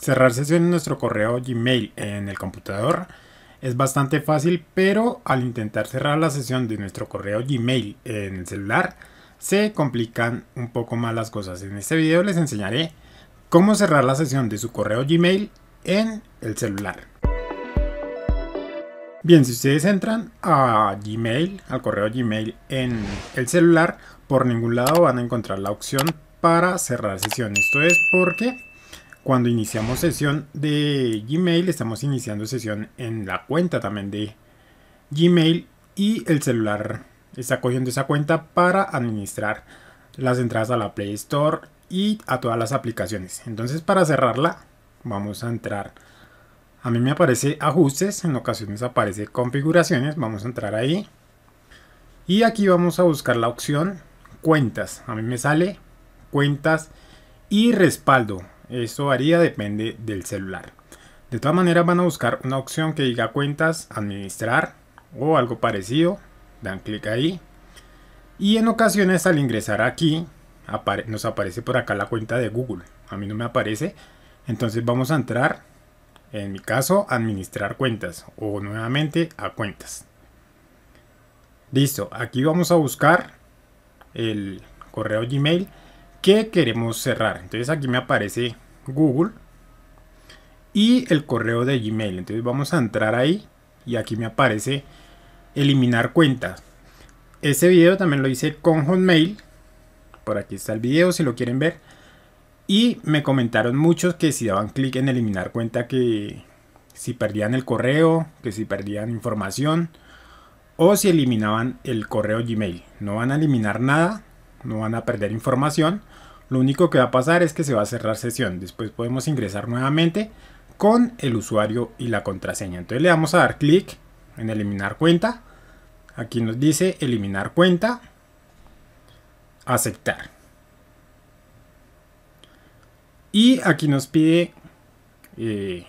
Cerrar sesión en nuestro correo Gmail en el computador es bastante fácil, pero al intentar cerrar la sesión de nuestro correo Gmail en el celular, se complican un poco más las cosas. En este video les enseñaré cómo cerrar la sesión de su correo Gmail en el celular. Bien, si ustedes entran a Gmail, al correo Gmail en el celular, por ningún lado van a encontrar la opción para cerrar sesión. Esto es porque cuando iniciamos sesión de Gmail, estamos iniciando sesión en la cuenta también de Gmail y el celular está cogiendo esa cuenta para administrar las entradas a la Play Store y a todas las aplicaciones. Entonces para cerrarla vamos a entrar. A mí me aparece ajustes, en ocasiones aparece configuraciones, vamos a entrar ahí. Y aquí vamos a buscar la opción cuentas. A mí me sale cuentas y respaldo. Esto varía, depende del celular. De todas maneras van a buscar una opción que diga cuentas, administrar o algo parecido. Dan clic ahí. Y en ocasiones al ingresar aquí nos aparece por acá la cuenta de Google. A mí no me aparece. Entonces vamos a entrar, en mi caso, administrar cuentas o nuevamente a cuentas. Listo, aquí vamos a buscar el correo Gmail ¿Qué queremos cerrar? Entonces aquí me aparece Google y el correo de Gmail. Entonces vamos a entrar ahí y aquí me aparece eliminar cuentas. Ese video también lo hice con Hotmail. Por aquí está el video si lo quieren ver. Y me comentaron muchos que si daban clic en eliminar cuenta que si perdían el correo, que si perdían información o si eliminaban el correo Gmail. No van a eliminar nada, no van a perder información. Lo único que va a pasar es que se va a cerrar sesión. Después podemos ingresar nuevamente con el usuario y la contraseña. Entonces le vamos a dar clic en eliminar cuenta. Aquí nos dice eliminar cuenta. Aceptar. Y aquí nos pide eh,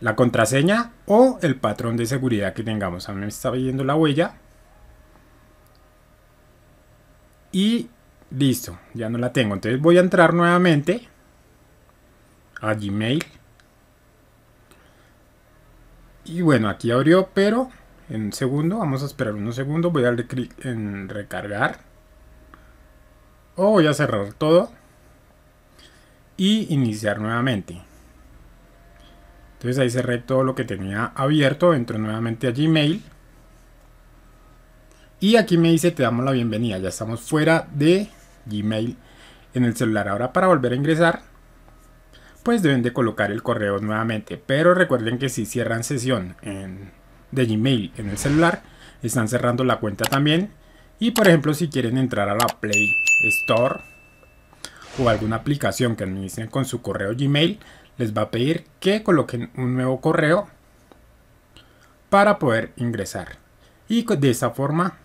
la contraseña o el patrón de seguridad que tengamos. A mí me está pidiendo la huella. Y listo, ya no la tengo. Entonces voy a entrar nuevamente a Gmail. Y bueno, aquí abrió, pero en un segundo, vamos a esperar unos segundos, voy a darle clic en recargar. O voy a cerrar todo. Y iniciar nuevamente. Entonces ahí cerré todo lo que tenía abierto, entro nuevamente a Gmail. Y aquí me dice te damos la bienvenida. Ya estamos fuera de Gmail en el celular. Ahora para volver a ingresar, pues deben de colocar el correo nuevamente. Pero recuerden que si cierran sesión de Gmail en el celular, están cerrando la cuenta también. Y por ejemplo, si quieren entrar a la Play Store o alguna aplicación que administren con su correo Gmail, les va a pedir que coloquen un nuevo correo para poder ingresar. Y de esa forma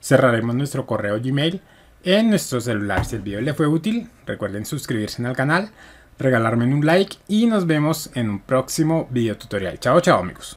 cerraremos nuestro correo Gmail en nuestro celular. Si el video le fue útil, recuerden suscribirse al canal, regalarme un like y nos vemos en un próximo video tutorial. Chao, chao amigos.